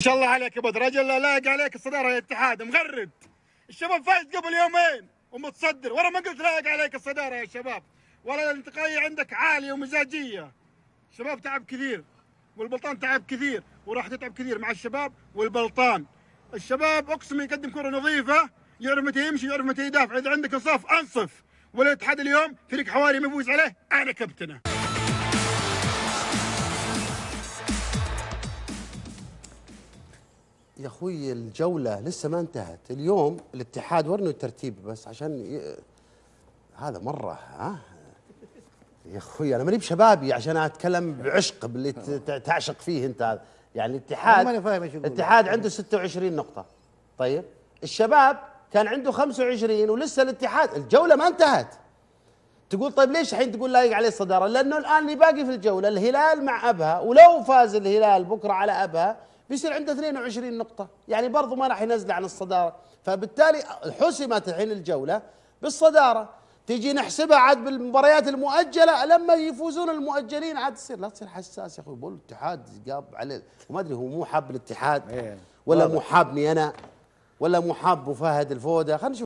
ان شاء الله عليك يا بدر لا لايق عليك الصداره يا اتحاد مغرد الشباب فايز قبل يومين ومتصدر ورا ما قلت لايق عليك الصداره يا شباب ولا الانتقائيه عندك عاليه ومزاجيه الشباب تعب كثير والبلطان تعب كثير وراح تتعب كثير مع الشباب والبلطان الشباب اقسم يقدم كره نظيفه يعرف متى يمشي يعرف متى يدافع اذا عندك انصاف انصف والاتحاد اليوم فريق حواري ما يفوز عليه انا كابتنه يا اخوي الجوله لسه ما انتهت اليوم الاتحاد ورنوا الترتيب بس عشان ي... هذا مره ها يا اخوي انا ماني بشبابي عشان اتكلم بعشق باللي تعشق فيه انت يعني الاتحاد ماني فاهم ايش الاتحاد عنده 26 نقطه طيب الشباب كان عنده 25 ولسه الاتحاد الجوله ما انتهت تقول طيب ليش الحين تقول لايق عليه الصداره؟ لانه الان اللي باقي في الجوله الهلال مع ابها ولو فاز الهلال بكره على ابها بيصير عنده 22 نقطة يعني برضو ما راح ينزل عن الصدارة فبالتالي حسمت الحين الجولة بالصدارة تيجي نحسبها عاد بالمباريات المؤجله لما يفوزون المؤجلين عاد تصير لا تصير حساس يا اخوي بقول الاتحاد قاب عليه وما ادري هو مو حاب الاتحاد إيه. ولا مو حابني انا ولا مو حاب فهد الفوده خلينا نشوف